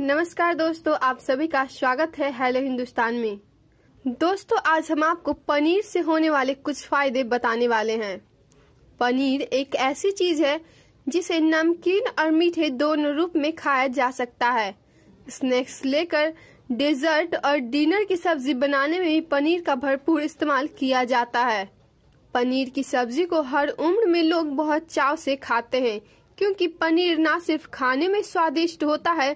नमस्कार दोस्तों आप सभी का स्वागत है हेलो हिंदुस्तान में दोस्तों आज हम आपको पनीर से होने वाले कुछ फायदे बताने वाले हैं पनीर एक ऐसी चीज है जिसे नमकीन और मीठे दोनों रूप में खाया जा सकता है स्नैक्स लेकर डेजर्ट और डिनर की सब्जी बनाने में भी पनीर का भरपूर इस्तेमाल किया जाता है पनीर की सब्जी को हर उम्र में लोग बहुत चाव से खाते हैं क्योंकि पनीर ना सिर्फ खाने में स्वादिष्ट होता है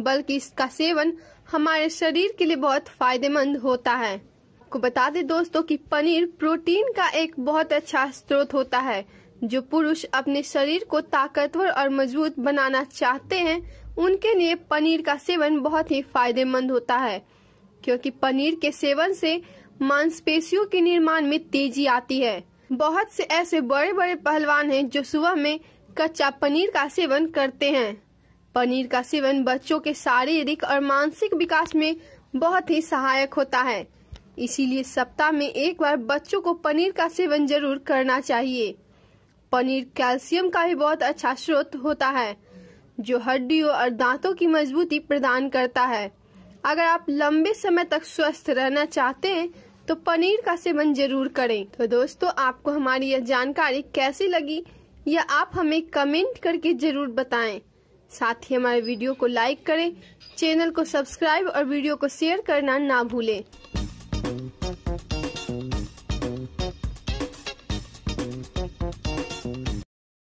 बल्कि इसका सेवन हमारे शरीर के लिए बहुत फायदेमंद होता है आपको बता दें दोस्तों कि पनीर प्रोटीन का एक बहुत अच्छा स्रोत होता है जो पुरुष अपने शरीर को ताकतवर और मजबूत बनाना चाहते हैं उनके लिए पनीर का सेवन बहुत ही फायदेमंद होता है क्योंकि पनीर के सेवन से मांसपेशियों के निर्माण में तेजी आती है बहुत से ऐसे बड़े बड़े पहलवान हैं जो सुबह में कच्चा पनीर का सेवन करते हैं पनीर का सेवन बच्चों के शारीरिक और मानसिक विकास में बहुत ही सहायक होता है इसीलिए सप्ताह में एक बार बच्चों को पनीर का सेवन जरूर करना चाहिए पनीर कैल्शियम का भी बहुत अच्छा स्रोत होता है जो हड्डियों और दांतों की मजबूती प्रदान करता है अगर आप लंबे समय तक स्वस्थ रहना चाहते हैं तो पनीर का सेवन जरूर करें तो दोस्तों आपको हमारी यह जानकारी कैसी लगी यह आप हमें कमेंट करके जरूर बताएं साथ ही हमारे वीडियो को लाइक करें चैनल को सब्सक्राइब और वीडियो को शेयर करना ना भूलें